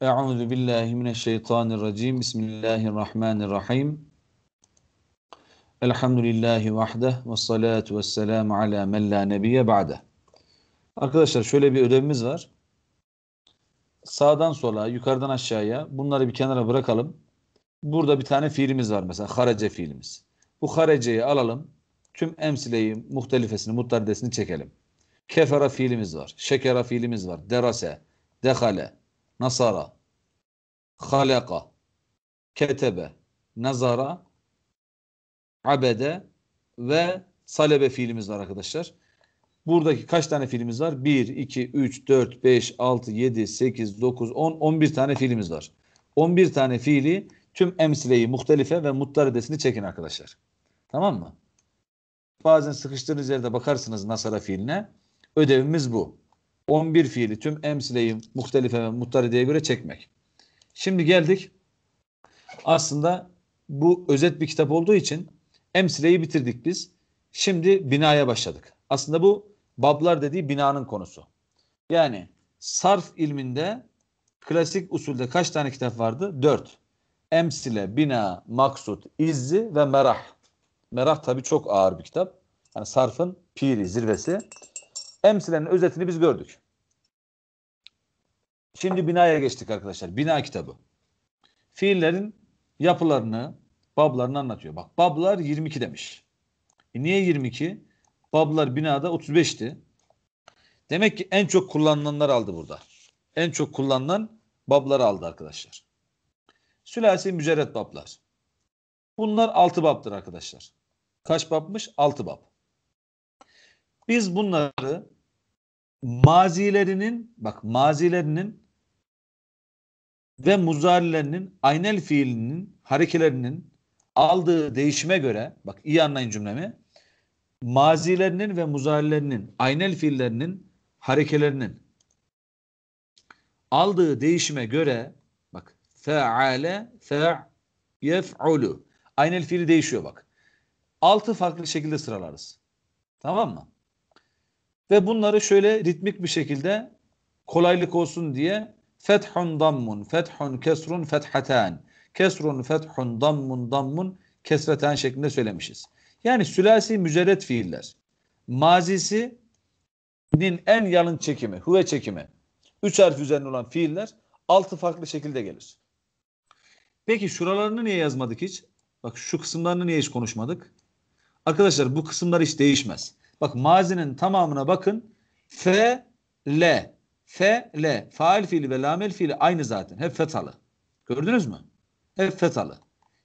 Euzu billahi mineşşeytanirracim. Bismillahirrahmanirrahim. Elhamdülillahi vahde ve salatu ve selamu ala men la nebiye ba'de. Arkadaşlar şöyle bir ödevimiz var. Sağdan sola, yukarıdan aşağıya bunları bir kenara bırakalım. Burada bir tane fiilimiz var mesela harece fiilimiz. Bu hareceyi alalım. Tüm emsileyi, muhtelifesini, mutlaridesini çekelim. Kefera fiilimiz var. Şekera fiilimiz var. Derase, dehale, nasara, halaka, ketebe, nazara, abede ve salebe fiilimiz var arkadaşlar. Buradaki kaç tane fiilimiz var? 1, 2, 3, 4, 5, 6, 7, 8, 9, 10, 11 tane fiilimiz var. 11 tane fiili tüm emsileyi, muhtelife ve mutlaridesini çekin arkadaşlar. Tamam mı? Bazen sıkıştığınız yerde bakarsınız nasara fiiline. Ödevimiz bu. 11 fiili tüm emsileyi muhtelife ve muhtarideye göre çekmek. Şimdi geldik. Aslında bu özet bir kitap olduğu için emsileyi bitirdik biz. Şimdi binaya başladık. Aslında bu bablar dediği binanın konusu. Yani sarf ilminde klasik usulde kaç tane kitap vardı? Dört. Emsile, Bina, Maksut, izzi ve Merah. Merah tabi çok ağır bir kitap. Yani sarfın piri, zirvesi. Emsilenin özetini biz gördük. Şimdi binaya geçtik arkadaşlar. Bina kitabı. Fiillerin yapılarını, bablarını anlatıyor. Bak bablar 22 demiş. E niye 22? Bablar binada 35'ti. Demek ki en çok kullanılanlar aldı burada. En çok kullanılan bablar aldı arkadaşlar. Sülasi mücerret bablar. Bunlar 6 babdır arkadaşlar. Kaç babmış? 6 bab. Biz bunları mazilerinin bak mazilerinin ve muzarilerinin aynel fiilinin harekelerinin aldığı değişime göre bak iyi anlayın cümlemi mazilerinin ve muzarilerinin aynel fiillerinin harekelerinin aldığı değişime göre bak feale fe yef'ulu aynel fiili değişiyor bak. Altı farklı şekilde sıralarız. Tamam mı? Ve bunları şöyle ritmik bir şekilde kolaylık olsun diye fethun dammun, fethun kesrun fethatan, kesrun fethun dammun dammun kesreten şeklinde söylemişiz. Yani sülasi mücerret fiiller. Mazisinin en yalın çekimi, huve çekimi. Üç harf üzerine olan fiiller altı farklı şekilde gelir. Peki şuralarını niye yazmadık hiç? Bak şu kısımlarını niye hiç konuşmadık? Arkadaşlar bu kısımlar hiç değişmez. Bak mazinin tamamına bakın. Fe, le. Fe, le. Fail fiili ve lamel fiili aynı zaten. Hep fetalı. Gördünüz mü? Hep fetalı.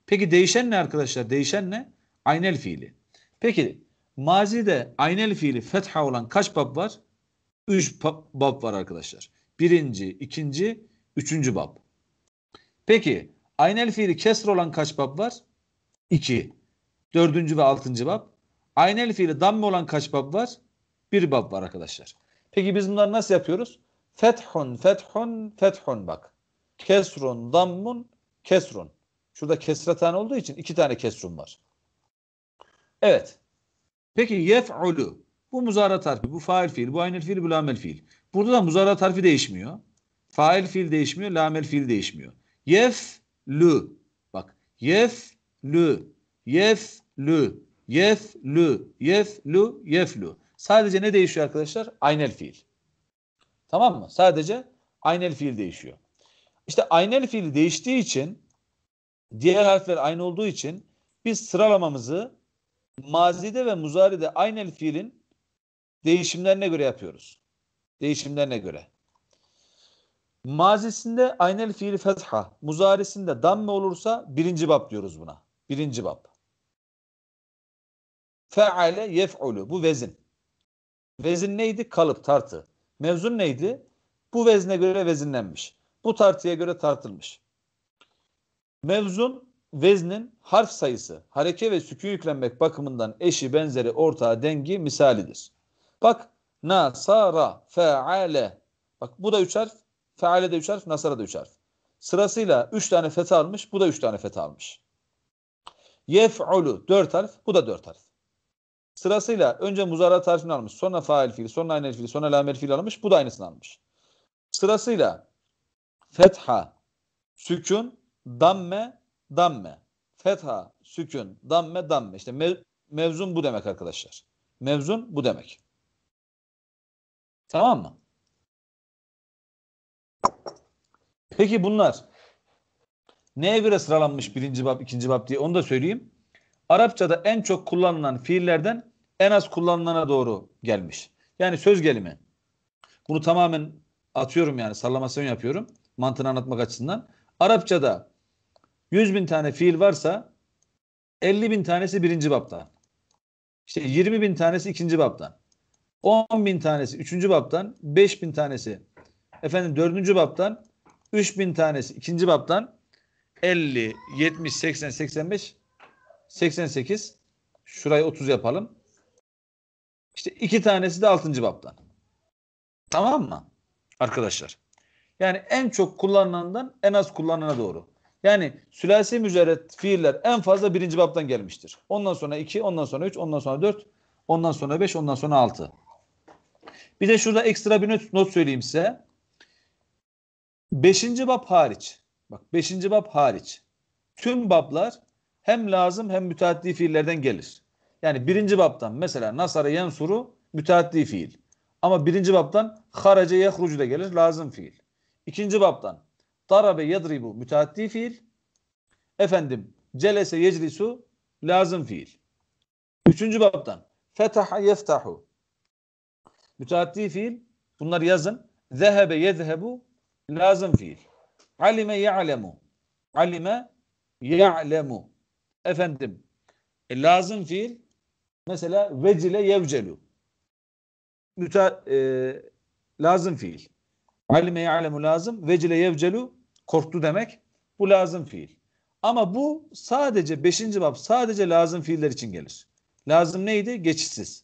Peki değişen ne arkadaşlar? Değişen ne? Aynel fiili. Peki mazide aynel fiili fetha olan kaç bab var? Üç bab var arkadaşlar. Birinci, ikinci, üçüncü bab. Peki aynel fiili kesr olan kaç bab var? İki. Dördüncü ve altıncı bab. Aynı elif ile damme olan kaç bab var? Bir bab var arkadaşlar. Peki biz bunları nasıl yapıyoruz? Fethun, fethun, fethun bak. Kesrun, dammun, kesrun. Şurada kesratan olduğu için iki tane kesrun var. Evet. Peki yef'ulu. Bu muzara tarfi, bu fail fiil, bu aynel fiil, bu lamel fiil. Burada da muzara tarfi değişmiyor. Fail fiil değişmiyor, lamel fiil değişmiyor. Yeflu, Bak. Yeflu, yeflu. Yeflü, yeflü, yeflü. Sadece ne değişiyor arkadaşlar? Aynel fiil. Tamam mı? Sadece aynel fiil değişiyor. İşte aynel fiil değiştiği için diğer harfler aynı olduğu için biz sıralamamızı mazide ve muzaride aynel fiilin değişimlerine göre yapıyoruz. Değişimlerine göre. Mazisinde aynel fiil fetha, muzarisinde damme olursa birinci bab diyoruz buna. Birinci bab. Feale yef'ulu. Bu vezin. Vezin neydi? Kalıp, tartı. Mevzun neydi? Bu vezne göre vezinlenmiş. Bu tartıya göre tartılmış. Mevzun veznin harf sayısı, hareke ve sükü yüklenmek bakımından eşi, benzeri, ortağı, dengi misalidir. Bak nasara feale. Bak bu da üç harf. Feale de üç harf, nasara da üç harf. Sırasıyla üç tane fetha almış, bu da üç tane fetha almış. Yef'ulu dört harf, bu da dört harf. Sırasıyla önce muzara tarifini almış. Sonra fail fiil, sonra aynel fiil, sonra lamel fiil almış. Bu da aynısını almış. Sırasıyla fetha, sükun, damme, damme. Fetha, sükun, damme, damme. İşte mev mevzun bu demek arkadaşlar. Mevzun bu demek. Tamam mı? Peki bunlar neye göre sıralanmış birinci bab, ikinci bab diye onu da söyleyeyim. Arapçada en çok kullanılan fiillerden en az kullanılana doğru gelmiş. Yani söz gelimi. Bunu tamamen atıyorum yani sallamasyon yapıyorum. Mantığını anlatmak açısından. Arapçada 100 bin tane fiil varsa 50 bin tanesi birinci baptan. İşte 20 bin tanesi ikinci baptan. 10 bin tanesi üçüncü baptan. 5 bin tanesi efendim dördüncü baptan. 3 bin tanesi ikinci baptan. 50, 70, 80, 85, 88. Şurayı 30 yapalım. İşte iki tanesi de altıncı baptan. Tamam mı? Arkadaşlar. Yani en çok kullanılandan en az kullanılana doğru. Yani sülasi mücerret fiiller en fazla birinci baptan gelmiştir. Ondan sonra iki, ondan sonra üç, ondan sonra dört, ondan sonra beş, ondan sonra altı. Bir de şurada ekstra bir not, not söyleyeyim size. Beşinci bab hariç. Bak beşinci bab hariç. Tüm bablar hem lazım hem müteaddi fiillerden gelir. Yani birinci baptan mesela nasara yensuru müteaddi fiil. Ama birinci baptan harace yehrucu da gelir lazım fiil. İkinci baptan darabe yadribu müteaddi fiil. Efendim celese yeclisu lazım fiil. Üçüncü baptan fetaha yeftahu müteaddi fiil. Bunlar yazın. Zehebe yezhebu lazım fiil. Alime ya'lemu. Alime ya'lemu. Efendim e, lazım fiil Mesela vecile yevcelu. müte e, lazım fiil. Alime ya'lemu lazım. Vecile yevcelu korktu demek. Bu lazım fiil. Ama bu sadece 5. bab sadece lazım fiiller için gelir. Lazım neydi? Geçişsiz.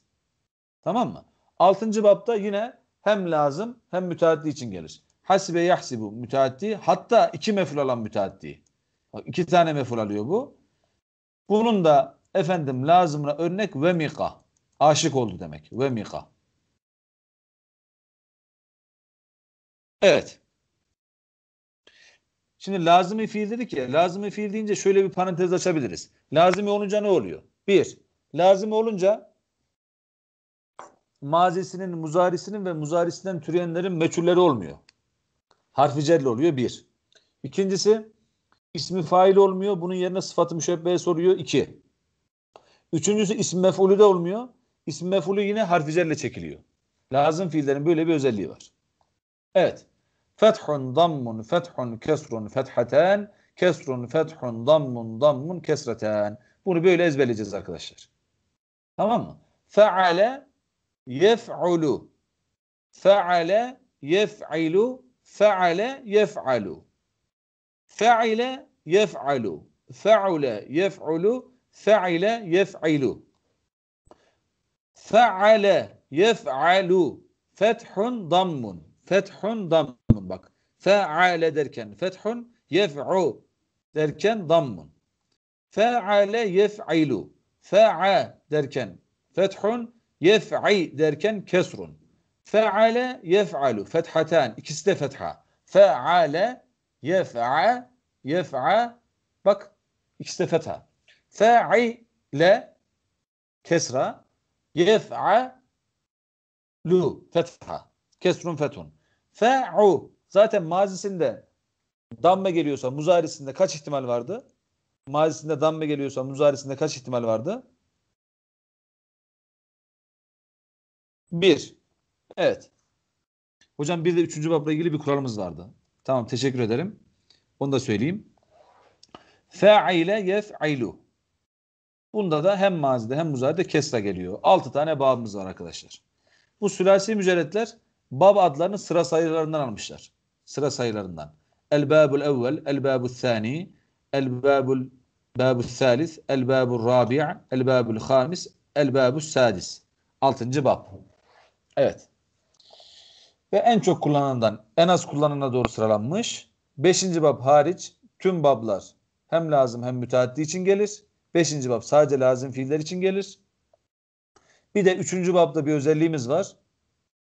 Tamam mı? 6. babda yine hem lazım hem müteaddi için gelir. Hasibe yahsibu müteaddi hatta iki meful alan müteaddi. Bak iki tane meful alıyor bu. Bunun da Efendim lazımına örnek ve mika. Aşık oldu demek. Ve mika. Evet. Şimdi lazımi fiil dedik ya. Lazımi fiil deyince şöyle bir parantez açabiliriz. Lazımi olunca ne oluyor? Bir. Lazımi olunca mazisinin, muzarisinin ve muzarisinden türeyenlerin meçhulleri olmuyor. Harfi celle oluyor bir. İkincisi ismi fail olmuyor. Bunun yerine sıfatı müşebbeye soruyor iki. Üçüncüsü isim mef'ulü de olmuyor. İsim mef'ulü yine harf üzerle çekiliyor. Lazım fiillerin böyle bir özelliği var. Evet. Fethun, dammun, fethun, kesrun, fetheten, kesrun, fethun, dammun, dammun, kesreten. Bunu böyle ezberleyeceğiz arkadaşlar. Tamam mı? Fe'ale yef'ulu. Fe'ale yef'ilu. Fe'ale yef'alu. Fe'ile yef'alu. Fe'ule yef'ulu. Fe'ile yef'ilu. Fe'ale yef'alu. Fethun dammun. Fethun dammun. Bak. Fe'ale derken fethun yef'u derken dammun. Fe'ale yef'ilu. Fe'a derken fethun yef'i derken kesrun. Fe'ale yef'alu. Fethatan. İkisi de fetha. Fe'ale yef'a yef'a bak ikisi de fetha. Fe'ile kesra. Yef'alu fetha. Kesrun fethun. Fa'u Zaten mazisinde damme geliyorsa muzarisinde kaç ihtimal vardı? Mazisinde damme geliyorsa muzarisinde kaç ihtimal vardı? Bir. Evet. Hocam bir de üçüncü babla ilgili bir kuralımız vardı. Tamam teşekkür ederim. Onu da söyleyeyim. Fe'ile yef'ilu. Bunda da hem mazide hem muzahide kesra geliyor. 6 tane babımız var arkadaşlar. Bu sülasi mücerretler bab adlarını sıra sayılarından almışlar. Sıra sayılarından. El babul evvel, el babul thani, el babul babul thalis, el babul rabi' el babul hamis, el babul sadis. Altıncı bab. Evet. Ve en çok kullanılandan en az kullanılana doğru sıralanmış. Beşinci bab hariç tüm bablar hem lazım hem müteaddi için gelir. Beşinci bab sadece lazım fiiller için gelir. Bir de üçüncü babda bir özelliğimiz var.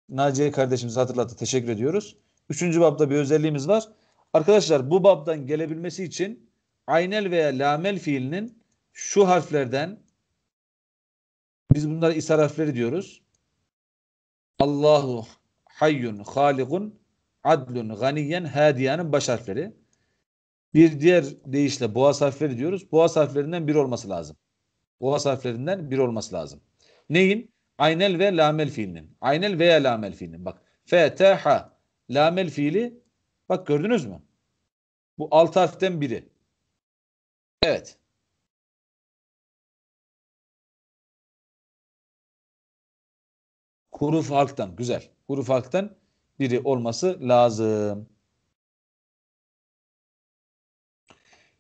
Naciye kardeşimiz hatırlattı. Teşekkür ediyoruz. Üçüncü babda bir özelliğimiz var. Arkadaşlar bu babdan gelebilmesi için aynel veya lamel fiilinin şu harflerden biz bunları isar harfleri diyoruz. Allahu hayyun halikun adlun ganiyen hadiyanın baş harfleri. Bir diğer deyişle boğaz harfleri diyoruz. Boğaz harflerinden bir olması lazım. Boğaz harflerinden bir olması lazım. Neyin? Aynel ve lamel fiilinin. Aynel veya lamel fiilinin. Bak. Fetaha. Lamel fiili. Bak gördünüz mü? Bu alt harften biri. Evet. Kuru halktan. Güzel. Kuru halktan biri olması lazım.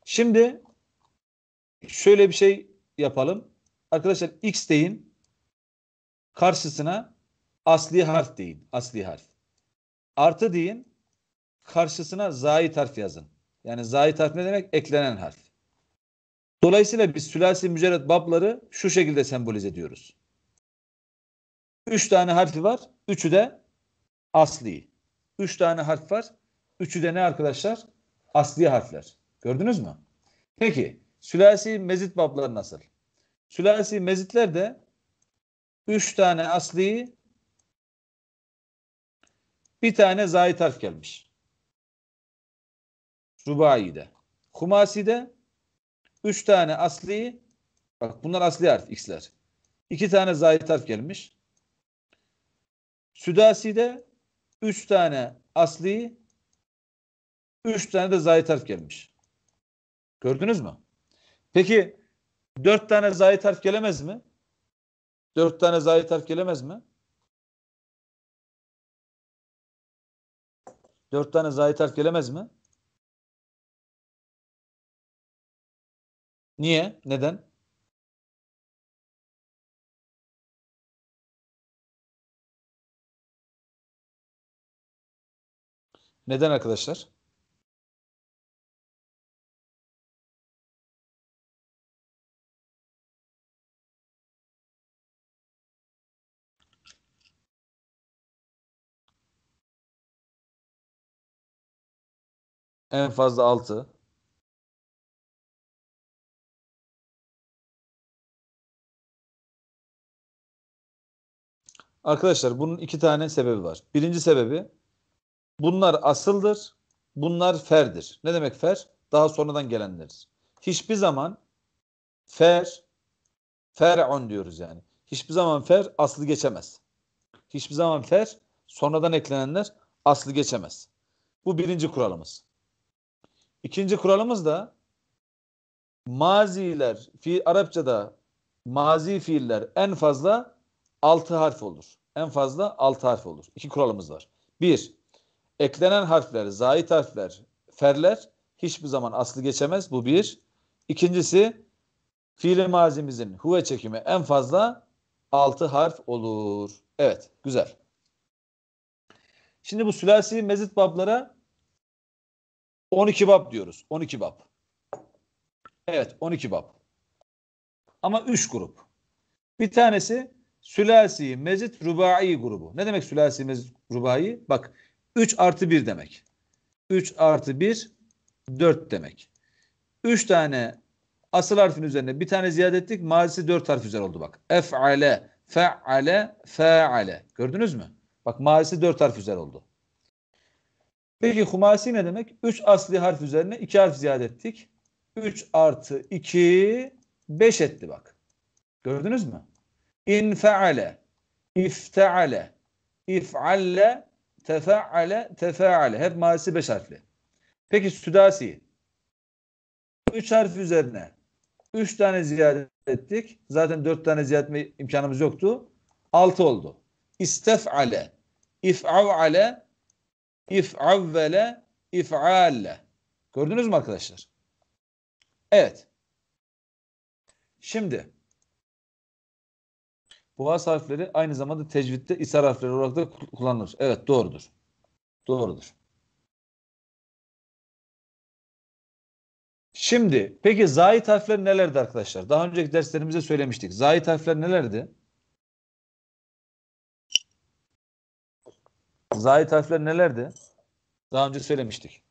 Şimdi şöyle bir şey yapalım. Arkadaşlar x deyin. Karşısına asli harf deyin. Asli harf. Artı deyin. Karşısına zayit harf yazın. Yani zayit harf ne demek? Eklenen harf. Dolayısıyla biz sülasi mücerret babları şu şekilde sembolize ediyoruz. Üç tane harfi var. Üçü de asli. Üç tane harf var. Üçü de ne arkadaşlar? Asli harfler. Gördünüz mü? Peki sülasi mezit babları nasıl? Sülasi mezitler de üç tane asli bir tane zahit harf gelmiş. Rubai'de. Humasi'de üç tane asli bak bunlar asli harf x'ler. İki tane zahit harf gelmiş. Südasi'de üç tane asli üç tane de zahit harf gelmiş. Gördünüz mü? Peki dört tane zayit harf gelemez mi? Dört tane zayit harf gelemez mi? Dört tane zayit harf gelemez mi? Niye? Neden? Neden arkadaşlar? En fazla 6. Arkadaşlar bunun iki tane sebebi var. Birinci sebebi bunlar asıldır, bunlar ferdir. Ne demek fer? Daha sonradan gelenleriz. Hiçbir zaman fer, fer'on diyoruz yani. Hiçbir zaman fer aslı geçemez. Hiçbir zaman fer sonradan eklenenler aslı geçemez. Bu birinci kuralımız. İkinci kuralımız da maziler fi Arapçada mazi fiiller en fazla altı harf olur. En fazla altı harf olur. İki kuralımız var. Bir, eklenen harfler, zahit harfler, ferler hiçbir zaman aslı geçemez. Bu bir. İkincisi fiili mazimizin huve çekimi en fazla altı harf olur. Evet, güzel. Şimdi bu sülasi mezit bablara 12 bab diyoruz. 12 bab. Evet 12 bab. Ama 3 grup. Bir tanesi sülasi, mezit, rubai grubu. Ne demek sülasi, mezit, rubai? Bak 3 artı 1 demek. 3 artı 1 4 demek. 3 tane asıl harfin üzerine bir tane ziyade ettik. Mazisi 4 harf üzeri oldu bak. Ef'ale, fe'ale, fe'ale. Gördünüz mü? Bak mazisi 4 harf üzeri oldu. Peki humasi ne demek? 3 asli harf üzerine 2 harf ziyade ettik. 3 artı 2 5 etti bak. Gördünüz mü? İnfeale, ifteale, if'alle, tefeale, tefeale. Hep mazisi 5 harfli. Peki südasi. 3 harf üzerine 3 tane ziyade ettik. Zaten 4 tane ziyade etme imkanımız yoktu. 6 oldu. İstef'ale, if'av'ale, if'avvele if'alle. Gördünüz mü arkadaşlar? Evet. Şimdi Boğaz harfleri aynı zamanda tecvitte isar harfleri olarak da kullanılır. Evet doğrudur. Doğrudur. Şimdi peki zahit harfler nelerdi arkadaşlar? Daha önceki derslerimizde söylemiştik. Zahit harfler nelerdi? Zahit harfler nelerdi? Daha önce söylemiştik.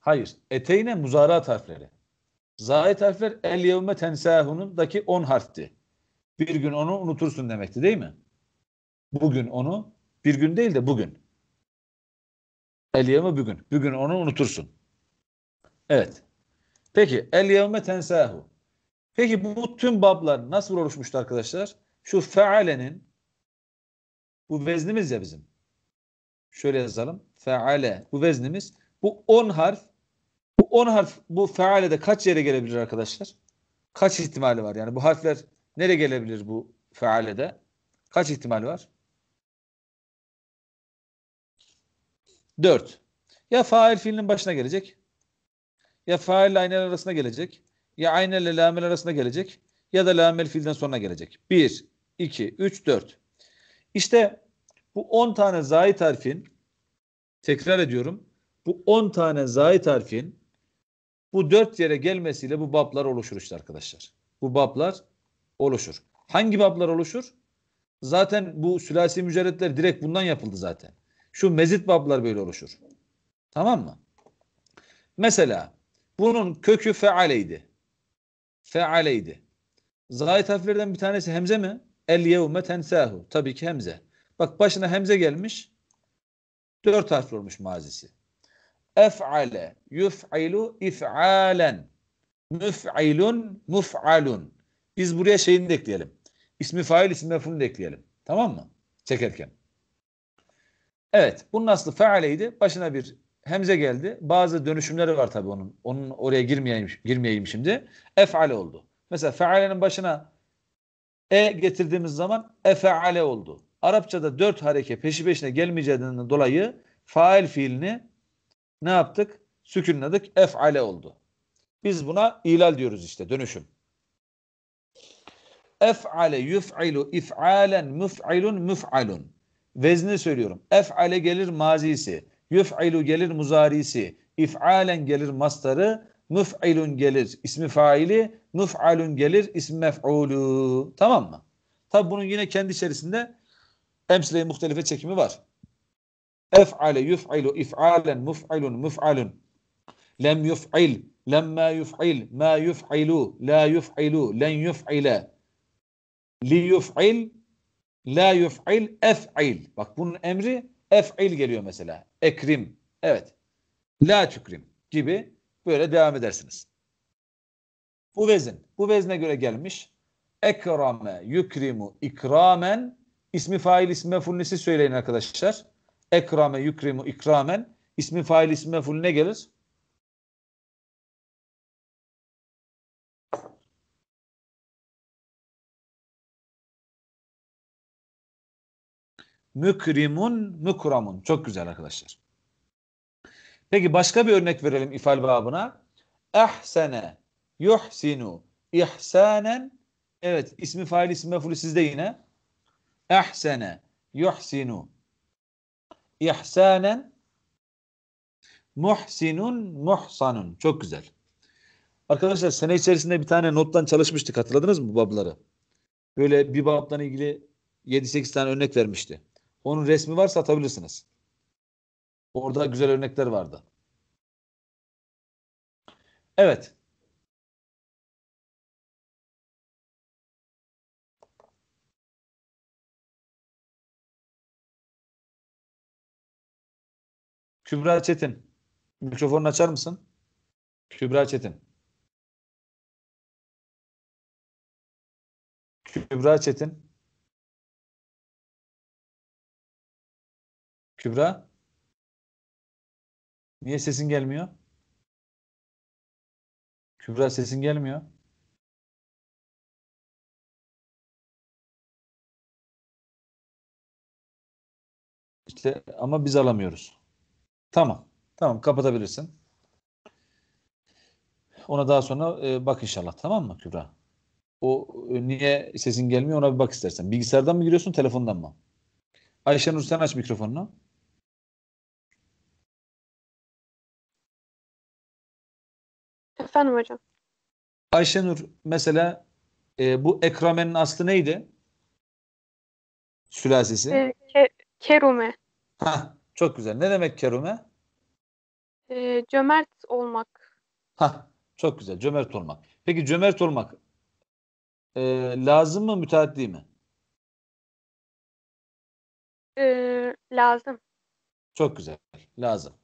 Hayır. Eteyne muzarat harfleri. Zahit harfler el yevme tensahunundaki on harfti. Bir gün onu unutursun demekti değil mi? Bugün onu, bir gün değil de bugün. El bugün. Bugün onu unutursun. Evet. Peki el tensahu. Peki bu tüm bablar nasıl oluşmuştu arkadaşlar? Şu fealenin bu veznimiz ya bizim. Şöyle yazalım. Feale bu veznimiz. Bu 10 harf bu 10 harf bu fealede kaç yere gelebilir arkadaşlar? Kaç ihtimali var? Yani bu harfler nereye gelebilir bu fealede? Kaç ihtimali var? 4. Ya fail fiilinin başına gelecek. Ya fail ile aynel arasına gelecek. Ya aynel ile lamel arasına gelecek. Ya da lamel fiilden sonra gelecek. 1, 2, 3, 4. İşte bu 10 tane zahit harfin tekrar ediyorum. Bu 10 tane zahit harfin bu 4 yere gelmesiyle bu bablar oluşur işte arkadaşlar. Bu bablar oluşur. Hangi bablar oluşur? Zaten bu sülasi mücerretler direkt bundan yapıldı zaten. Şu mezit bablar böyle oluşur. Tamam mı? Mesela bunun kökü fealeydi. Fealeydi. Zahit harflerden bir tanesi hemze mi? El yevme tensahu. Tabii ki hemze. Bak başına hemze gelmiş. Dört harfli olmuş mazisi. Ef'ale, yuf'ilu, if'alen. Müf'ilun, muf'alun. Biz buraya şeyini de ekleyelim. İsmi fail, ismi mef'ulünü da ekleyelim. Tamam mı? Çekerken. Evet. Bunun aslı fealeydi. Başına bir hemze geldi. Bazı dönüşümleri var tabii onun. Onun oraya girmeyeyim, girmeyeyim şimdi. Ef'ale oldu. Mesela fealenin başına e getirdiğimiz zaman efeale oldu. Arapçada dört hareke peşi peşine gelmeyeceğinden dolayı fail fiilini ne yaptık? Sükünledik. Ef'ale oldu. Biz buna ilal diyoruz işte dönüşüm. Ef'ale yuf'ilu if'alen müf'ilun müf'alun vezni söylüyorum. Ef'ale gelir mazisi. Yüf'ilu gelir muzarisi. ifalen gelir mastarı. Müf'ilun gelir ismi faili. Müf'alun gelir ismi mef'ulu. Tamam mı? Tabi bunun yine kendi içerisinde emsile muhtelife çekimi var. Ef'ale yuf'ilu if'alen muf'ilun muf'alun. Lem yuf'il. Lemma yuf'il. Ma yuf'ilu. La yuf'ilu. Len yuf'ile. Li yuf'il La yuf'il ef'il. Bak bunun emri ef'il geliyor mesela. Ekrim. Evet. La tükrim gibi böyle devam edersiniz. Bu vezin. Bu vezne göre gelmiş. Ekrame yukrimu ikramen ismi fail ismi mefulnisi söyleyin arkadaşlar. Ekrame yukrimu ikramen ismi fail ismi ne gelir? mükrimun mukramun. Çok güzel arkadaşlar. Peki başka bir örnek verelim ifal babına. Ehsene yuhsinu ihsanen Evet ismi fail ismi mefulü sizde yine. Ehsene yuhsinu ihsanen muhsinun muhsanun. Çok güzel. Arkadaşlar sene içerisinde bir tane nottan çalışmıştık hatırladınız mı bu babları? Böyle bir babdan ilgili 7-8 tane örnek vermişti. Onun resmi varsa satabilirsiniz. Orada güzel örnekler vardı. Evet. Kübra Çetin. Mikrofonu açar mısın? Kübra Çetin. Kübra Çetin. Kübra? Niye sesin gelmiyor? Kübra sesin gelmiyor. İşte ama biz alamıyoruz. Tamam. Tamam kapatabilirsin. Ona daha sonra e, bak inşallah tamam mı Kübra? O e, niye sesin gelmiyor ona bir bak istersen. Bilgisayardan mı giriyorsun telefondan mı? Ayşenur sen aç mikrofonunu. Efendim hocam. Ayşenur mesela e, bu Ekrame'nin aslı neydi? Sülasesi. E, ke, kerume. Ha çok güzel. Ne demek kerume? E, cömert olmak. Ha çok güzel. Cömert olmak. Peki cömert olmak e, lazım mı müteaddi mi? E, lazım. Çok güzel. Lazım.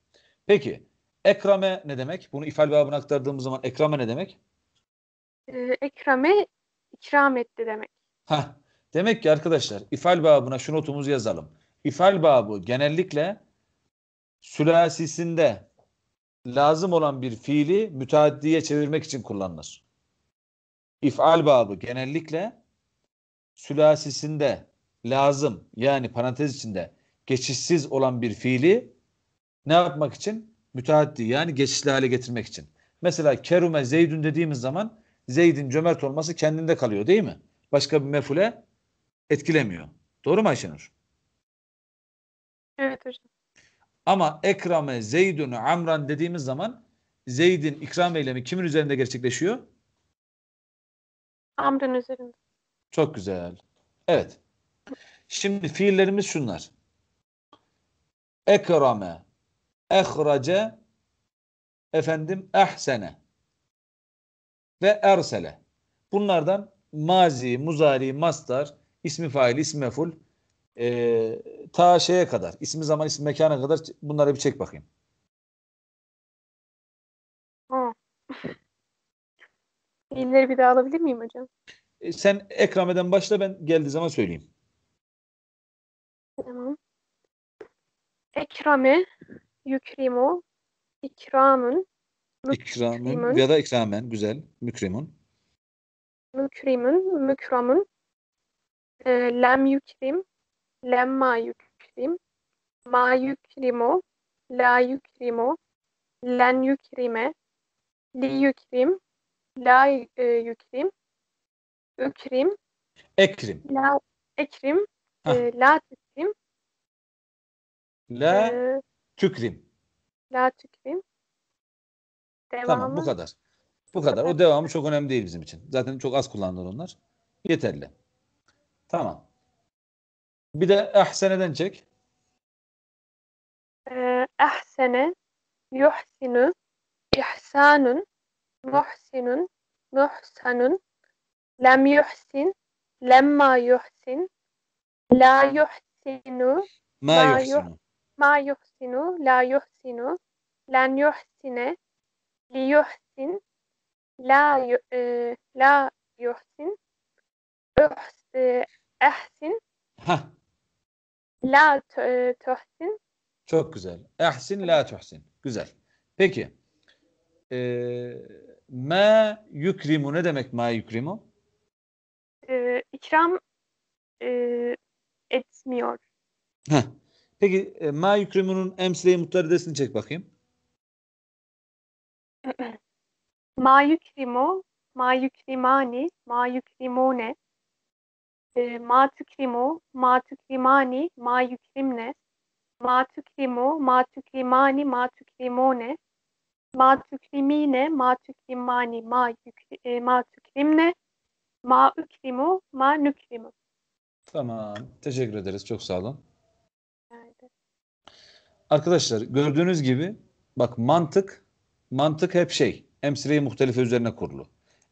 Peki Ekrame ne demek? Bunu ifal babına aktardığımız zaman ekrame ne demek? Ee, ekrame ikram etti demek. Ha, demek ki arkadaşlar ifal babına şu notumuzu yazalım. İfal babı genellikle sülasisinde lazım olan bir fiili müteaddiye çevirmek için kullanılır. İfal babı genellikle sülasisinde lazım yani parantez içinde geçişsiz olan bir fiili ne yapmak için? müteaddi yani geçişli hale getirmek için. Mesela kerume zeydün dediğimiz zaman zeydin cömert olması kendinde kalıyor değil mi? Başka bir mefule etkilemiyor. Doğru mu Ayşenur? Evet hocam. Ama ekrame zeydün amran dediğimiz zaman zeydin ikram eylemi kimin üzerinde gerçekleşiyor? Amran üzerinde. Çok güzel. Evet. Şimdi fiillerimiz şunlar. Ekrame ehrace efendim ehsene ve ersele. Bunlardan mazi, muzari, mastar, ismi fail, ismi meful e, ta şeye kadar, ismi zaman, ismi mekana kadar bunlara bir çek bakayım. Fiilleri bir daha alabilir miyim hocam? E, sen ekrameden başla ben geldiği zaman söyleyeyim. Tamam. Ekrame Yükrimu, ikramın, ikramın ya da ikramen güzel. Mükrimun. Mükrimun, mükramın. E, lem yükrim, lemma yükrim. Ma yükrimu, la yükrimu. Len yükrime, li yükrim. La e, yükrim. Ükrim. Ekrim. La, ekrim. E, Hah. E, la tekrim. La e, Tükrim. La tükrim. Devamı. Tamam bu kadar. Bu kadar. O devamı çok önemli değil bizim için. Zaten çok az kullanılır onlar. Yeterli. Tamam. Bir de ahseneden çek. Ee, ahsene, yuhsinu, ihsanun, muhsinun, muhsanun, lem yuhsin, lemma yuhsin, la yuhsinu, ma, ma yuhsinu ma yuhsinu, la yuhsinu, len yuhsine, li yuhsin, la, yu, e, la yuhsin, uhs, e, ehsin, la tu- e, tuhsin, çok güzel. Ehsin la tuhsin. Güzel. Peki. Ee, ma yukrimu ne demek ma yukrimu? e, ikram e, etmiyor. Heh, Peki e, ma yükremunun emsile mutlaridesini çek bakayım. ma yükrimu, ma yükrimani, ma yükrimune, e, ma tükrimu, ma tükrimani, ma yükrimne, ma tükrimu, ma tükrimani, ma tükrimune, ma tükrimine, ma tükrimani, ma, yükri, e, ma tükrimne, ma ükrimu, ma nükrimu. Tamam. Teşekkür ederiz. Çok sağ olun. Arkadaşlar gördüğünüz gibi bak mantık mantık hep şey emsireyi i muhtelife üzerine kurulu.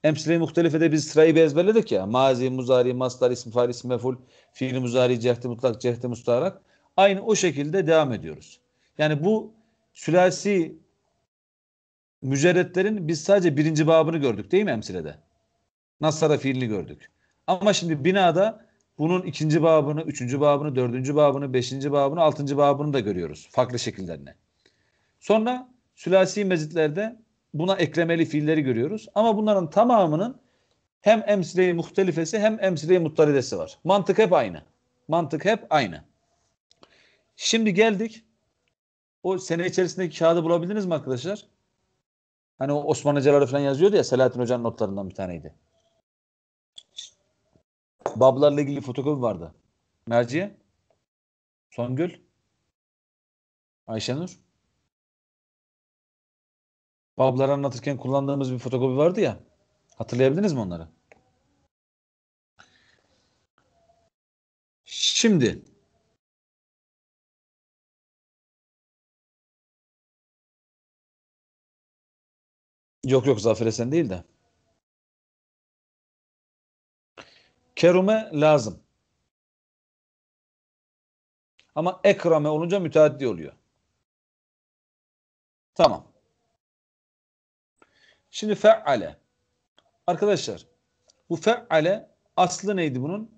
emsireyi i muhtelifede biz sırayı bir ezberledik ya. Mazi, muzari, mastar, ismi fail, ismi meful, fiil muzari, cehdi mutlak, cehdi mustarak. Aynı o şekilde devam ediyoruz. Yani bu sülasi mücerretlerin biz sadece birinci babını gördük değil mi emsilede? Nasara fiilini gördük. Ama şimdi binada bunun ikinci babını, üçüncü babını, dördüncü babını, beşinci babını, altıncı babını da görüyoruz farklı şekillerine. Sonra sülasi mezitlerde buna eklemeli fiilleri görüyoruz. Ama bunların tamamının hem emsile-i muhtelifesi hem emsile-i muttaridesi var. Mantık hep aynı. Mantık hep aynı. Şimdi geldik. O sene içerisindeki kağıdı bulabildiniz mi arkadaşlar? Hani o Osmanlıcaları falan yazıyordu ya Selahattin Hoca'nın notlarından bir taneydi. Bablarla ilgili fotokopi vardı. Merciye? Songül? Ayşenur? Babları anlatırken kullandığımız bir fotokopi vardı ya. Hatırlayabildiniz mi onları? Şimdi Yok yok Zafer Esen değil de. Kerume lazım. Ama ekrame olunca müteaddi oluyor. Tamam. Şimdi fe'ale. Arkadaşlar bu fe'ale aslı neydi bunun?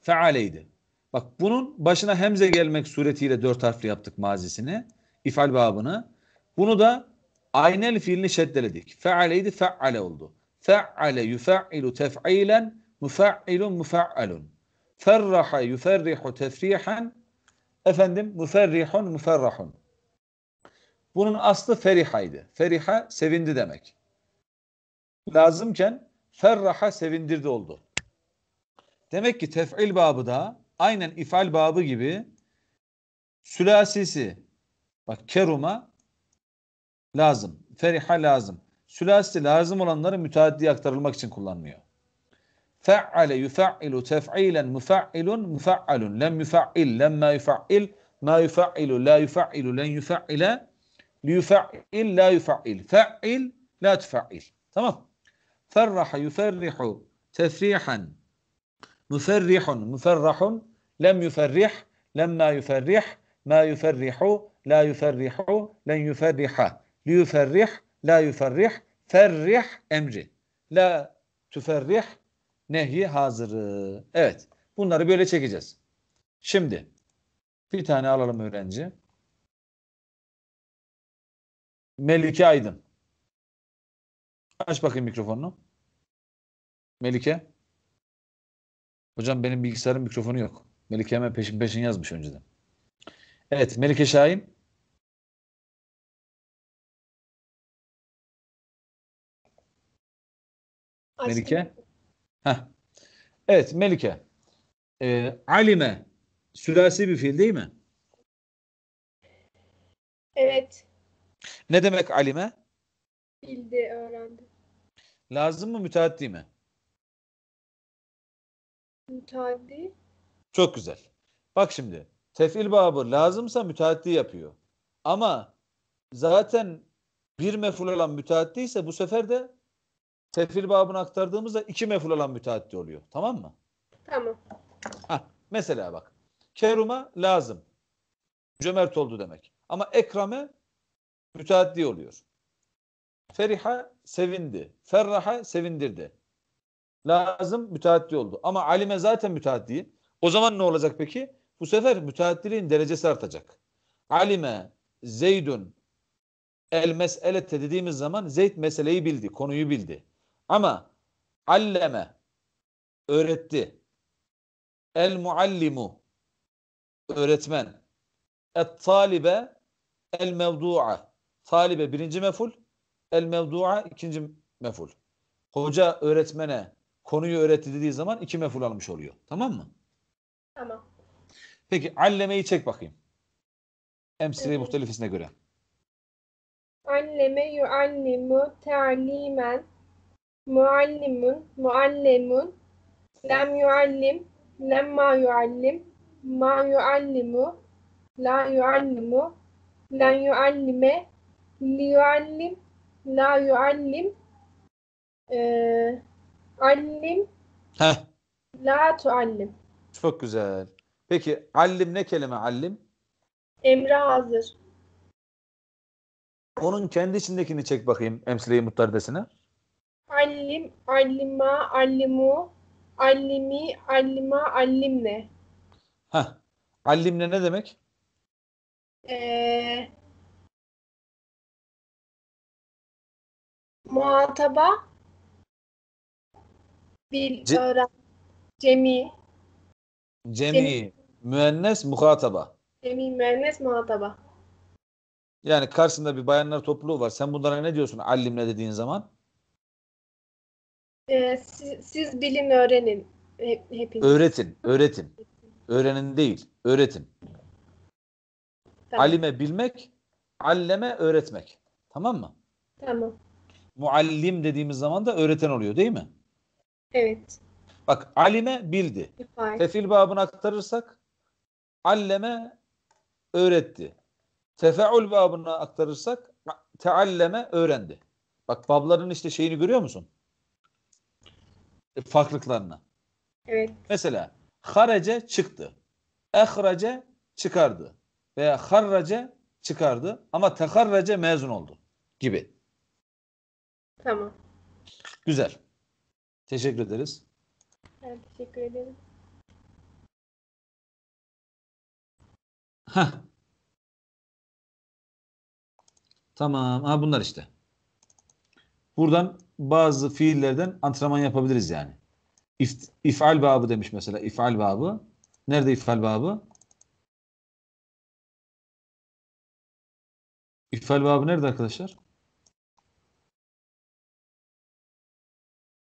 Fe'aleydi. Bak bunun başına hemze gelmek suretiyle dört harfli yaptık mazisini. İfal babını. Bunu da aynel fiilini şeddeledik. Fe'aleydi fe'ale oldu. Fe'ale yufe'ilu tef'ilen Mufa'ilun mufa'alun. Ferraha yuferrihu tefrihan. Efendim muferrihun muferrahun. Bunun aslı ferihaydı. Feriha sevindi demek. Lazımken ferraha sevindirdi oldu. Demek ki tef'il babı da aynen ifal babı gibi sülasisi bak keruma lazım. Feriha lazım. Sülasisi lazım olanları müteaddiye aktarılmak için kullanmıyor. فعل يفعل تفعيلا مفعل مفعل لم يفعل لما يفعل ما يفعل لا يفعل لن يفعل ليفعل لا يفعل فعل لا تفعل تمام فرح يفرح تفريحا مفرح مفرح لم يفرح لما يفرح ما يفرح لا يفرح لن يفرح ليفرح لا يفرح فرح امجد لا تفرح nehi hazırı. Evet. Bunları böyle çekeceğiz. Şimdi bir tane alalım öğrenci. Melike Aydın. Aç bakayım mikrofonunu. Melike. Hocam benim bilgisayarın mikrofonu yok. Melike hemen peşin peşin yazmış önceden. Evet Melike Şahin. Açtım. Melike. Heh. Evet Melike. Ee, alime sülasi bir fiil değil mi? Evet. Ne demek alime? Bildi, öğrendi. Lazım mı müteaddi mi? Müteaddi. Çok güzel. Bak şimdi tefil babı lazımsa müteaddi yapıyor. Ama zaten bir meful olan müteaddi ise bu sefer de tefril babını aktardığımızda iki meful olan müteaddi oluyor. Tamam mı? Tamam. Ha, mesela bak. Keruma lazım. Cömert oldu demek. Ama ekrame müteaddi oluyor. Feriha sevindi. Ferraha sevindirdi. Lazım müteaddi oldu. Ama alime zaten müteaddi. O zaman ne olacak peki? Bu sefer müteaddiliğin derecesi artacak. Alime Zeydun el meselete dediğimiz zaman Zeyd meseleyi bildi, konuyu bildi. Ama alleme öğretti. El muallimu öğretmen. Et talibe el mevdu'a. Talibe birinci meful. El mevdu'a ikinci meful. Hoca öğretmene konuyu öğretti dediği zaman iki meful almış oluyor. Tamam mı? Tamam. Peki allemeyi çek bakayım. Emsire-i muhtelifesine göre. Alleme yuallimu ta'limen muallimun, muallemun, lem yuallim, ma yuallim, ma yuallimu, la yuallimu, len yuallime, li yuallim, la yuallim, ee, allim, Heh, la tuallim. çok güzel. Peki allim ne kelime allim? Emre hazır. Onun kendi içindekini çek bakayım emsile-i muttaridesine. Allim, allima, allimu, allimi, allima, allimne. Ha, allimne ne demek? Ee, muhataba Bil, Ce öğren Cemi, cemi. müennes muhataba. Cemi müennes muhataba. Yani karşısında bir bayanlar topluluğu var. Sen bunlara ne diyorsun allimle dediğin zaman? Ee, siz, siz bilim öğrenin hep, hepiniz. Öğretin, öğretin. Öğrenin değil, öğretin. Tamam. Alime bilmek, alleme öğretmek. Tamam mı? Tamam. Muallim dediğimiz zaman da öğreten oluyor değil mi? Evet. Bak alime bildi. İfay. Tefil babını aktarırsak alleme öğretti. Tefeul babını aktarırsak tealleme öğrendi. Bak babların işte şeyini görüyor musun? E, farklılıklarına. Evet. Mesela harece çıktı. Ehrace çıkardı. Veya harrace çıkardı ama teharrace mezun oldu gibi. Tamam. Güzel. Teşekkür ederiz. Ben teşekkür ederim. Heh. Tamam. Ha bunlar işte. Buradan bazı fiillerden antrenman yapabiliriz yani. İf, ifal babı demiş mesela. İfal babı. Nerede ifal babı? İfal babı nerede arkadaşlar?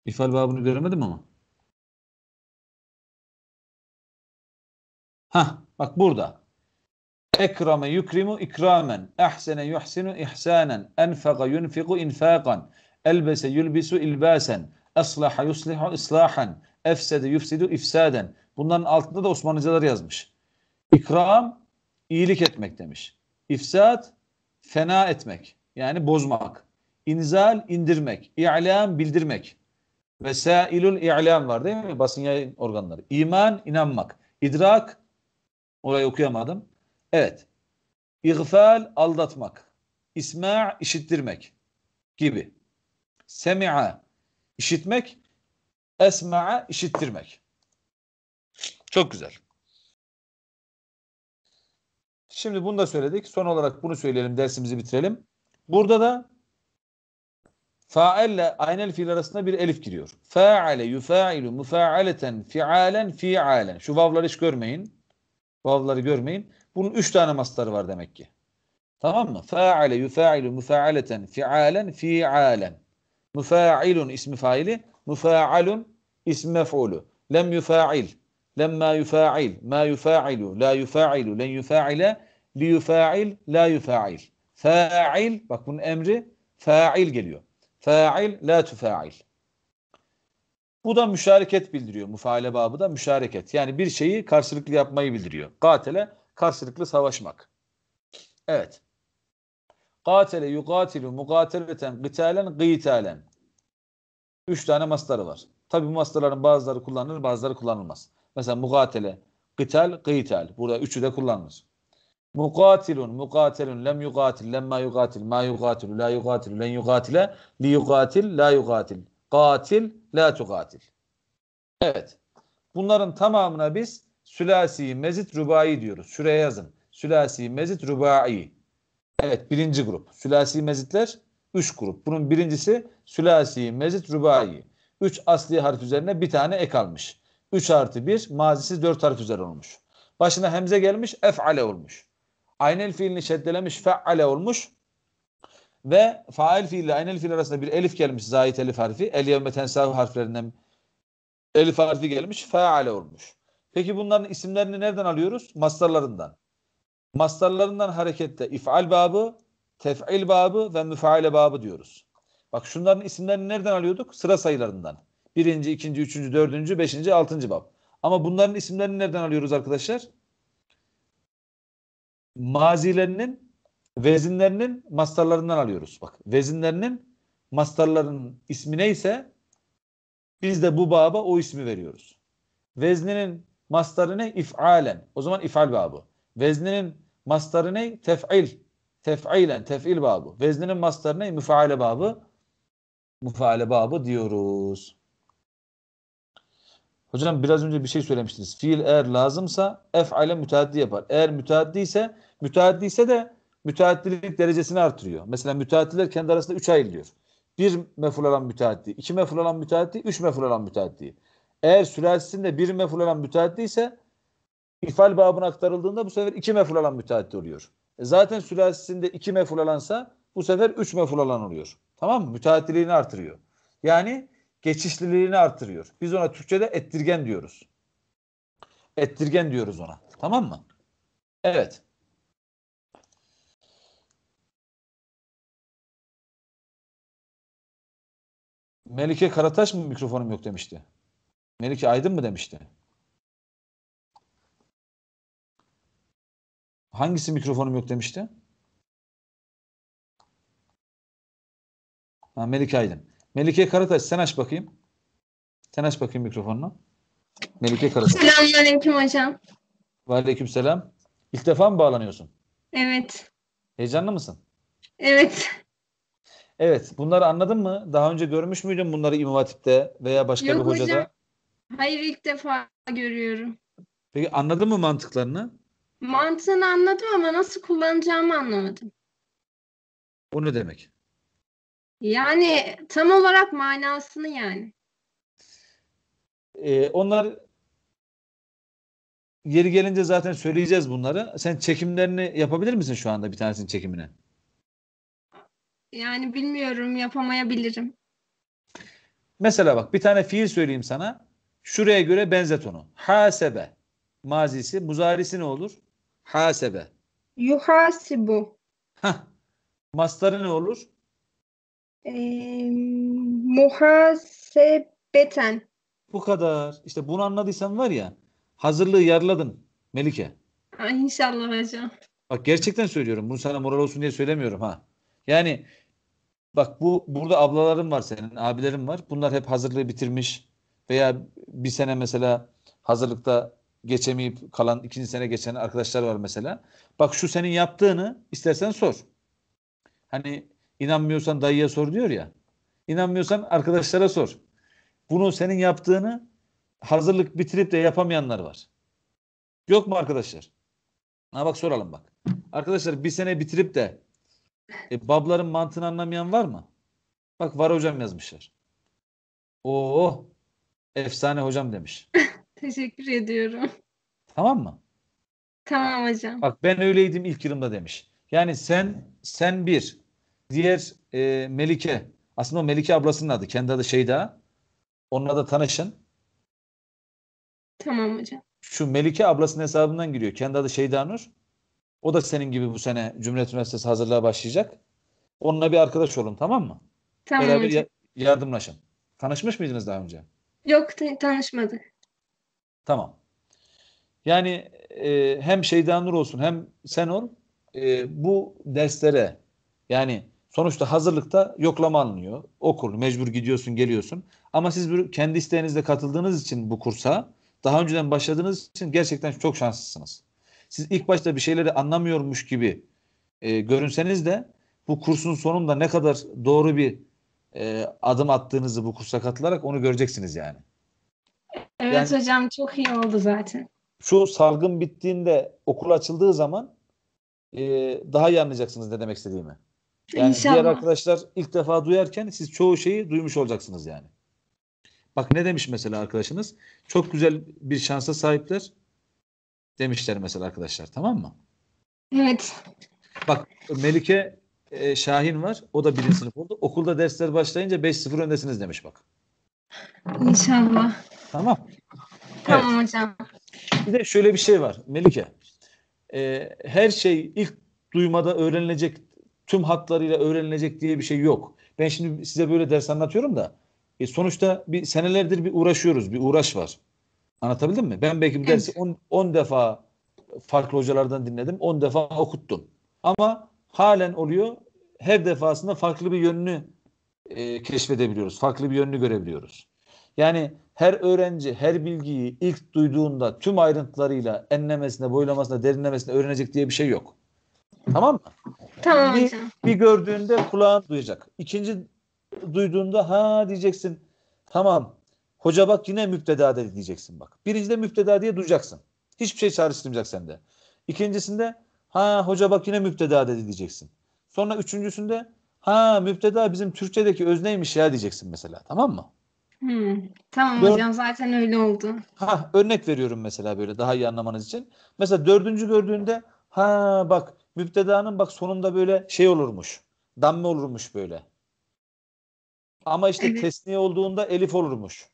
İfal babını göremedim ama. Ha, bak burada. Ekrame yukrimu ikramen, ehsene yuhsinu ihsanen, enfaka yunfiku infakan, Elbese yülbisu ilbasen. Aslaha yuslihu islahan. Efsede yufsidu ifsaden. Bunların altında da Osmanlıcalar yazmış. İkram iyilik etmek demiş. İfsat fena etmek. Yani bozmak. İnzal indirmek. İ'lam bildirmek. Vesailul i'lam var değil mi? Basın yayın organları. İman inanmak. İdrak orayı okuyamadım. Evet. İğfal aldatmak. İsma işittirmek gibi semi'a işitmek, esma'a işittirmek. Çok güzel. Şimdi bunu da söyledik. Son olarak bunu söyleyelim, dersimizi bitirelim. Burada da faelle aynel fiil arasında bir elif giriyor. Faale, yufailu, mufaaleten, fialen, fialen. Şu vavları hiç görmeyin. Vavları görmeyin. Bunun üç tane mastarı var demek ki. Tamam mı? Faale, yufailu, mufaaleten, fialen, fialen. Müfa'ilun ismi faili. Müfa'alun ismi mef'ulu. Lem yufa'il. Lemma yufa'il. Ma yufa'ilu. La yufa'ilu. Len yufa'ile. Li yufa'il. La yufa'il. Fa'il. Bak bunun emri fa'il geliyor. Fa'il. La tufa'il. Bu da müşareket bildiriyor. Mufaile babı da müşareket. Yani bir şeyi karşılıklı yapmayı bildiriyor. Katile karşılıklı savaşmak. Evet. Katele yukatilu mukatileten gitalen gitalen. Üç tane masları var. Tabi bu mastarların bazıları kullanılır bazıları kullanılmaz. Mesela mukatele, gital, gital. Burada üçü de kullanılır. Mukatilun, mukatilun, lem yukatil, lemma yuqatil, ma yukatil, la yukatil, len yuqatile, li yuqatil, la yuqatil. Katil, la tuqatil. Evet. Bunların tamamına biz sülasi, mezit, rubai diyoruz. Şuraya yazın. Sülasi, mezit, rubai. Evet birinci grup. Sülasi mezitler üç grup. Bunun birincisi sülasi mezit rübai. Üç asli harf üzerine bir tane ek almış. Üç artı bir mazisi dört harf üzerine olmuş. Başına hemze gelmiş ef'ale olmuş. Aynel fiilini şeddelemiş fe'ale olmuş. Ve fail ile aynel fiil arasında bir elif gelmiş zahit elif harfi. El yevme tensavi harflerinden elif harfi gelmiş fe'ale olmuş. Peki bunların isimlerini nereden alıyoruz? Mastarlarından. Mastarlarından hareketle ifal babı, tef'il babı ve müfaile babı diyoruz. Bak şunların isimlerini nereden alıyorduk? Sıra sayılarından. Birinci, ikinci, üçüncü, dördüncü, beşinci, altıncı bab. Ama bunların isimlerini nereden alıyoruz arkadaşlar? Mazilerinin, vezinlerinin mastarlarından alıyoruz. Bak vezinlerinin mastarların ismi neyse biz de bu baba o ismi veriyoruz. Vezninin mastarı ne? İf'alen. O zaman ifal babı. Vezninin Mastarı ne? Tef'il. Tef'ilen. Tef'il babı. Vezninin mastarı ne? Müfaale babı. Müfaale babı diyoruz. Hocam biraz önce bir şey söylemiştiniz. Fiil eğer lazımsa ef'ale müteaddi yapar. Eğer müteaddi ise müteaddi ise de müteaddilik derecesini artırıyor. Mesela müteaddiler kendi arasında 3 ayrılıyor. Bir meful olan müteaddi, iki meful olan müteaddi, üç meful olan müteaddi. Eğer sülalesinde bir meful olan müteaddi ise ifal babına aktarıldığında bu sefer iki meful alan müteahhit oluyor. E zaten sülasisinde iki meful alansa bu sefer üç meful alan oluyor. Tamam mı? Müteaddiliğini artırıyor. Yani geçişliliğini artırıyor. Biz ona Türkçe'de ettirgen diyoruz. Ettirgen diyoruz ona. Tamam mı? Evet. Melike Karataş mı mikrofonum yok demişti. Melike Aydın mı demişti? Hangisi mikrofonum yok demişti? Ha, Melike Aydın. Melike Karataş sen aç bakayım. Sen aç bakayım mikrofonunu. Melike Karataş. Selamünaleyküm hocam. selam. İlk defa mı bağlanıyorsun? Evet. Heyecanlı mısın? Evet. Evet. Bunları anladın mı? Daha önce görmüş müydün bunları İmam Hatip'te veya başka Yok bir hocada? Hocam. Hayır ilk defa görüyorum. Peki anladın mı mantıklarını? Mantığını anladım ama nasıl kullanacağımı anlamadım. O ne demek? Yani tam olarak manasını yani. Ee, onlar yeri gelince zaten söyleyeceğiz bunları. Sen çekimlerini yapabilir misin şu anda bir tanesinin çekimini? Yani bilmiyorum yapamayabilirim. Mesela bak bir tane fiil söyleyeyim sana. Şuraya göre benzet onu. Hasebe mazisi, muzarisi ne olur? Hasebe. Yuhasibu. Hah. Mastarı ne olur? E, muhasebeten. Bu kadar. İşte bunu anladıysan var ya hazırlığı yarladın Melike. Ha, inşallah hocam. Bak gerçekten söylüyorum. Bunu sana moral olsun diye söylemiyorum ha. Yani bak bu burada ablalarım var senin, abilerim var. Bunlar hep hazırlığı bitirmiş veya bir sene mesela hazırlıkta geçemeyip kalan ikinci sene geçen arkadaşlar var mesela. Bak şu senin yaptığını istersen sor. Hani inanmıyorsan dayıya sor diyor ya. İnanmıyorsan arkadaşlara sor. Bunu senin yaptığını hazırlık bitirip de yapamayanlar var. Yok mu arkadaşlar? Ha bak soralım bak. Arkadaşlar bir sene bitirip de e, babların mantığını anlamayan var mı? Bak var hocam yazmışlar. Oo efsane hocam demiş. Teşekkür ediyorum. Tamam mı? Tamam hocam. Bak ben öyleydim ilk yılımda demiş. Yani sen sen bir diğer e, Melike aslında Melike ablasının adı kendi adı Şeyda. Onunla da tanışın. Tamam hocam. Şu Melike ablasının hesabından giriyor. Kendi adı Şeyda Nur. O da senin gibi bu sene Cumhuriyet Üniversitesi hazırlığa başlayacak. Onunla bir arkadaş olun tamam mı? Tamam Beraber hocam. Ya- yardımlaşın. Tanışmış mıydınız daha önce? Yok tanışmadık. Tamam. Yani e, hem Şeyda Nur olsun hem sen ol e, bu derslere yani sonuçta hazırlıkta yoklama alınıyor. Okul mecbur gidiyorsun geliyorsun. Ama siz bir, kendi isteğinizle katıldığınız için bu kursa daha önceden başladığınız için gerçekten çok şanslısınız. Siz ilk başta bir şeyleri anlamıyormuş gibi e, görünseniz de bu kursun sonunda ne kadar doğru bir e, adım attığınızı bu kursa katılarak onu göreceksiniz yani. Evet yani, hocam çok iyi oldu zaten. Şu salgın bittiğinde okul açıldığı zaman e, daha iyi anlayacaksınız ne demek istediğimi. Yani İnşallah. diğer arkadaşlar ilk defa duyarken siz çoğu şeyi duymuş olacaksınız yani. Bak ne demiş mesela arkadaşınız? Çok güzel bir şansa sahipler demişler mesela arkadaşlar tamam mı? Evet. Bak Melike e, Şahin var. O da birinci sınıf oldu. Okulda dersler başlayınca 5-0 öndesiniz demiş bak. İnşallah. Tamam. Tamam evet. hocam. Bir de şöyle bir şey var Melike. Ee, her şey ilk duymada öğrenilecek, tüm hatlarıyla öğrenilecek diye bir şey yok. Ben şimdi size böyle ders anlatıyorum da e, sonuçta bir senelerdir bir uğraşıyoruz, bir uğraş var. Anlatabildim mi? Ben belki bu dersi 10 defa farklı hocalardan dinledim, 10 defa okuttum. Ama halen oluyor. Her defasında farklı bir yönünü e, keşfedebiliyoruz. Farklı bir yönünü görebiliyoruz. Yani her öğrenci her bilgiyi ilk duyduğunda tüm ayrıntılarıyla enlemesine, boylamasına, derinlemesine öğrenecek diye bir şey yok. Tamam mı? Tamam bir, Bir gördüğünde kulağın duyacak. İkinci duyduğunda ha diyeceksin. Tamam. Hoca bak yine müpteda dedi diyeceksin bak. Birincide müpteda diye duyacaksın. Hiçbir şey çağrıştırmayacak sende. İkincisinde ha hoca bak yine müpteda dedi diyeceksin. Sonra üçüncüsünde Ha müpteda bizim Türkçedeki özneymiş ya diyeceksin mesela tamam mı? Hmm, tamam Dör- hocam zaten öyle oldu. Ha örnek veriyorum mesela böyle daha iyi anlamanız için. Mesela dördüncü gördüğünde ha bak müptedanın bak sonunda böyle şey olurmuş. Damme olurmuş böyle. Ama işte evet. tesniye olduğunda elif olurmuş.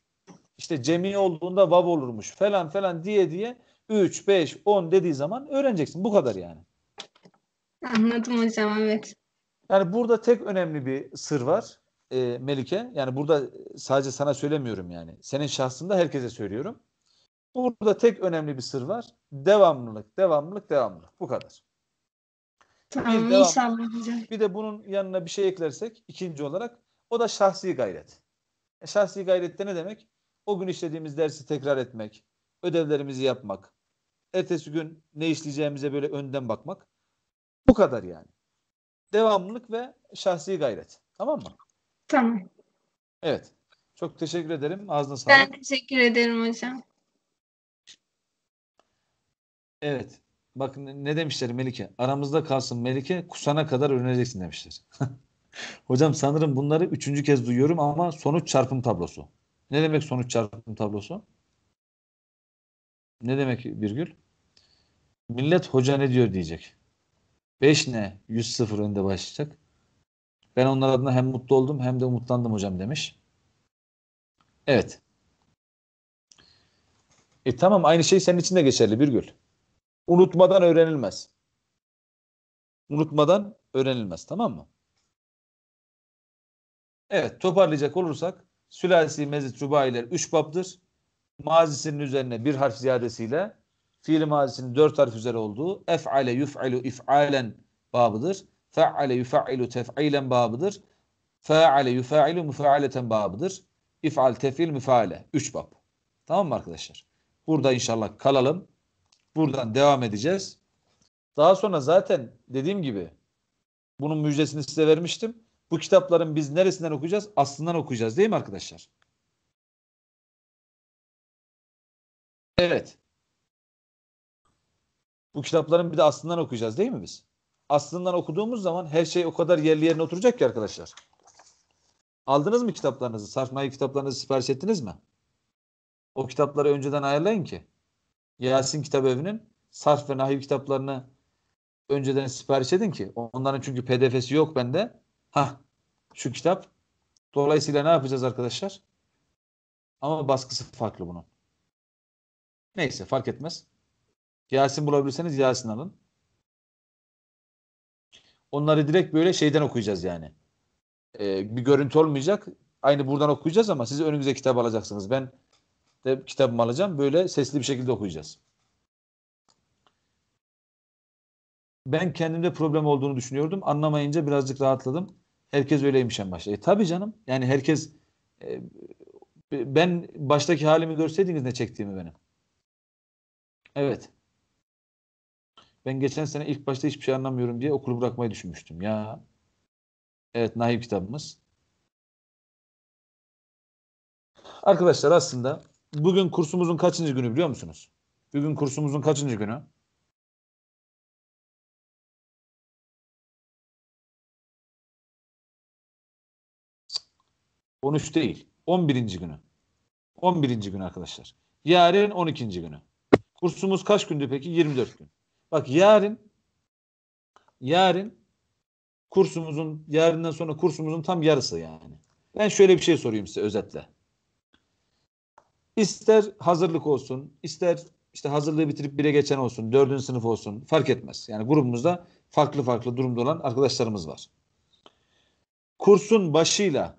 İşte cemi olduğunda vav olurmuş falan falan diye diye 3, 5, 10 dediği zaman öğreneceksin. Bu kadar yani. Anladım hocam evet. Yani burada tek önemli bir sır var e, Melike. Yani burada sadece sana söylemiyorum yani. Senin şahsında herkese söylüyorum. Burada tek önemli bir sır var. Devamlılık, devamlılık, devamlılık. Bu kadar. Tamam bir, devam, inşallah Bir de bunun yanına bir şey eklersek ikinci olarak o da şahsi gayret. E, şahsi gayret de ne demek? O gün işlediğimiz dersi tekrar etmek, ödevlerimizi yapmak, ertesi gün ne işleyeceğimize böyle önden bakmak. Bu kadar yani devamlılık ve şahsi gayret. Tamam mı? Tamam. Evet. Çok teşekkür ederim. Ağzına sağlık. Ben teşekkür ederim hocam. Evet. Bakın ne demişler Melike? Aramızda kalsın Melike kusana kadar öğreneceksin demişler. Hocam sanırım bunları üçüncü kez duyuyorum ama sonuç çarpım tablosu. Ne demek sonuç çarpım tablosu? Ne demek Birgül? Millet hoca ne diyor diyecek. 5 ne? 100-0 önde başlayacak. Ben onlar adına hem mutlu oldum hem de umutlandım hocam demiş. Evet. E tamam aynı şey senin için de geçerli Birgül. Unutmadan öğrenilmez. Unutmadan öğrenilmez tamam mı? Evet toparlayacak olursak Sülasi Mezit Rubailer 3 babdır. Mazisinin üzerine bir harf ziyadesiyle fiil mazisinin dört harf üzere olduğu ef'ale yuf'ilu if'alen babıdır. Fe'ale yuf'ilu tef'ilen babıdır. Fe'ale yuf'ilu müfe'aleten babıdır. İf'al tef'il müfe'ale. Üç bab. Tamam mı arkadaşlar? Burada inşallah kalalım. Buradan devam edeceğiz. Daha sonra zaten dediğim gibi bunun müjdesini size vermiştim. Bu kitapların biz neresinden okuyacağız? Aslından okuyacağız değil mi arkadaşlar? Evet. Bu kitapların bir de aslından okuyacağız değil mi biz? Aslından okuduğumuz zaman her şey o kadar yerli yerine oturacak ki arkadaşlar. Aldınız mı kitaplarınızı? Sarfmayı kitaplarınızı sipariş ettiniz mi? O kitapları önceden ayarlayın ki. Yasin Kitap Evi'nin sarf ve nahiv kitaplarını önceden sipariş edin ki. Onların çünkü pdf'si yok bende. Ha, şu kitap. Dolayısıyla ne yapacağız arkadaşlar? Ama baskısı farklı bunun. Neyse fark etmez. Yasin bulabilirseniz Yasin alın. Onları direkt böyle şeyden okuyacağız yani. Ee, bir görüntü olmayacak. Aynı buradan okuyacağız ama siz önümüze kitap alacaksınız. Ben de kitabımı alacağım. Böyle sesli bir şekilde okuyacağız. Ben kendimde problem olduğunu düşünüyordum. Anlamayınca birazcık rahatladım. Herkes öyleymiş en başta. E tabii canım. Yani herkes e, ben baştaki halimi görseydiniz ne çektiğimi benim. Evet. Ben geçen sene ilk başta hiçbir şey anlamıyorum diye okulu bırakmayı düşünmüştüm. Ya evet Nahip kitabımız. Arkadaşlar aslında bugün kursumuzun kaçıncı günü biliyor musunuz? Bugün kursumuzun kaçıncı günü? On üç değil. On birinci günü. On birinci gün arkadaşlar. Yarın on ikinci günü. Kursumuz kaç gündü peki? Yirmi dört gün. Bak yarın yarın kursumuzun yarından sonra kursumuzun tam yarısı yani. Ben şöyle bir şey sorayım size özetle. İster hazırlık olsun, ister işte hazırlığı bitirip bire geçen olsun, dördüncü sınıf olsun fark etmez. Yani grubumuzda farklı farklı durumda olan arkadaşlarımız var. Kursun başıyla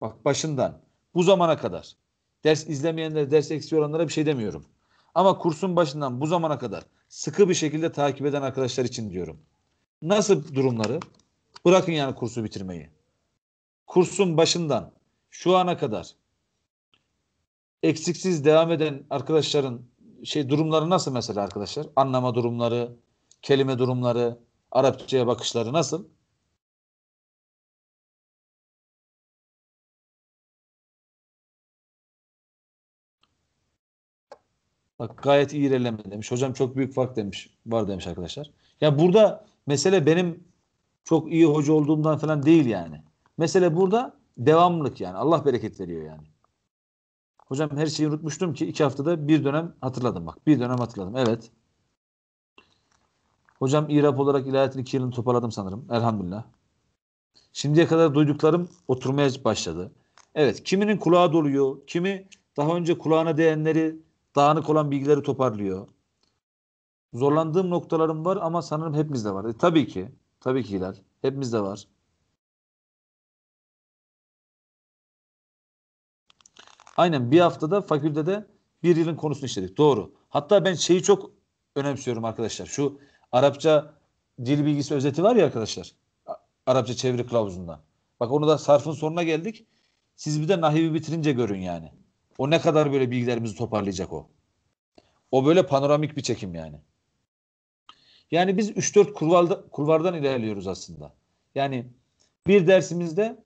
bak başından bu zamana kadar ders izlemeyenlere, ders eksiği olanlara bir şey demiyorum. Ama kursun başından bu zamana kadar sıkı bir şekilde takip eden arkadaşlar için diyorum. Nasıl durumları? Bırakın yani kursu bitirmeyi. Kursun başından şu ana kadar eksiksiz devam eden arkadaşların şey durumları nasıl mesela arkadaşlar? Anlama durumları, kelime durumları, Arapçaya bakışları nasıl? Bak gayet iyi ilerleme demiş. Hocam çok büyük fark demiş. Var demiş arkadaşlar. Ya yani burada mesele benim çok iyi hoca olduğumdan falan değil yani. Mesele burada devamlık yani. Allah bereket veriyor yani. Hocam her şeyi unutmuştum ki iki haftada bir dönem hatırladım bak. Bir dönem hatırladım. Evet. Hocam İrap olarak ilahiyatın iki yılını toparladım sanırım. Elhamdülillah. Şimdiye kadar duyduklarım oturmaya başladı. Evet kiminin kulağı doluyor. Kimi daha önce kulağına değenleri Dağınık olan bilgileri toparlıyor. Zorlandığım noktalarım var ama sanırım hepimizde var. E, tabii ki. Tabii ki Hilal. Hepimizde var. Aynen bir haftada fakültede bir yılın konusunu işledik. Doğru. Hatta ben şeyi çok önemsiyorum arkadaşlar. Şu Arapça dil bilgisi özeti var ya arkadaşlar. Arapça çeviri kılavuzunda. Bak onu da sarfın sonuna geldik. Siz bir de nahivi bitirince görün yani. O ne kadar böyle bilgilerimizi toparlayacak o. O böyle panoramik bir çekim yani. Yani biz 3-4 kurvalda, kurvardan ilerliyoruz aslında. Yani bir dersimizde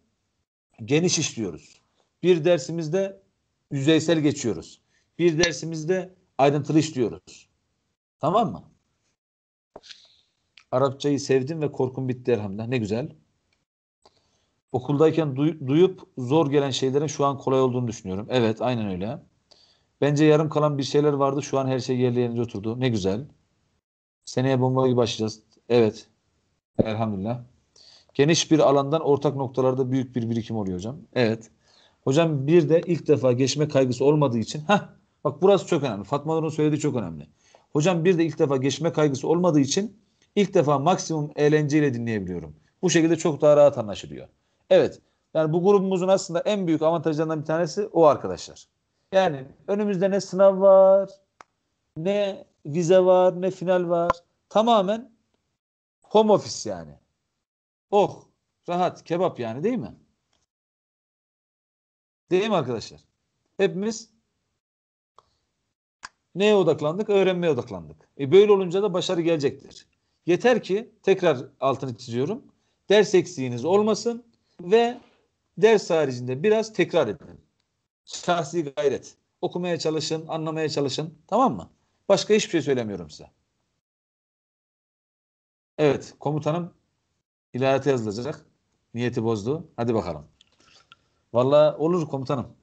geniş işliyoruz. Bir dersimizde yüzeysel geçiyoruz. Bir dersimizde ayrıntılı işliyoruz. Tamam mı? Arapçayı sevdim ve korkum bitti elhamdülillah. Ne güzel okuldayken duy, duyup zor gelen şeylerin şu an kolay olduğunu düşünüyorum. Evet aynen öyle. Bence yarım kalan bir şeyler vardı. Şu an her şey yerli yerinde oturdu. Ne güzel. Seneye bomba gibi başlayacağız. Evet. Elhamdülillah. Geniş bir alandan ortak noktalarda büyük bir birikim oluyor hocam. Evet. Hocam bir de ilk defa geçme kaygısı olmadığı için ha bak burası çok önemli. Fatma Nur'un söylediği çok önemli. Hocam bir de ilk defa geçme kaygısı olmadığı için ilk defa maksimum eğlenceyle dinleyebiliyorum. Bu şekilde çok daha rahat anlaşılıyor. Evet. Yani bu grubumuzun aslında en büyük avantajlarından bir tanesi o arkadaşlar. Yani önümüzde ne sınav var, ne vize var, ne final var. Tamamen home office yani. Oh rahat kebap yani değil mi? Değil mi arkadaşlar? Hepimiz neye odaklandık? Öğrenmeye odaklandık. E böyle olunca da başarı gelecektir. Yeter ki tekrar altını çiziyorum. Ders eksiğiniz olmasın ve ders haricinde biraz tekrar edin. Şahsi gayret. Okumaya çalışın, anlamaya çalışın. Tamam mı? Başka hiçbir şey söylemiyorum size. Evet, komutanım ilavete yazılacak. Niyeti bozdu. Hadi bakalım. Valla olur komutanım.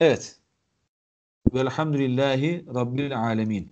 Evet. Velhamdülillahi Rabbil alemin.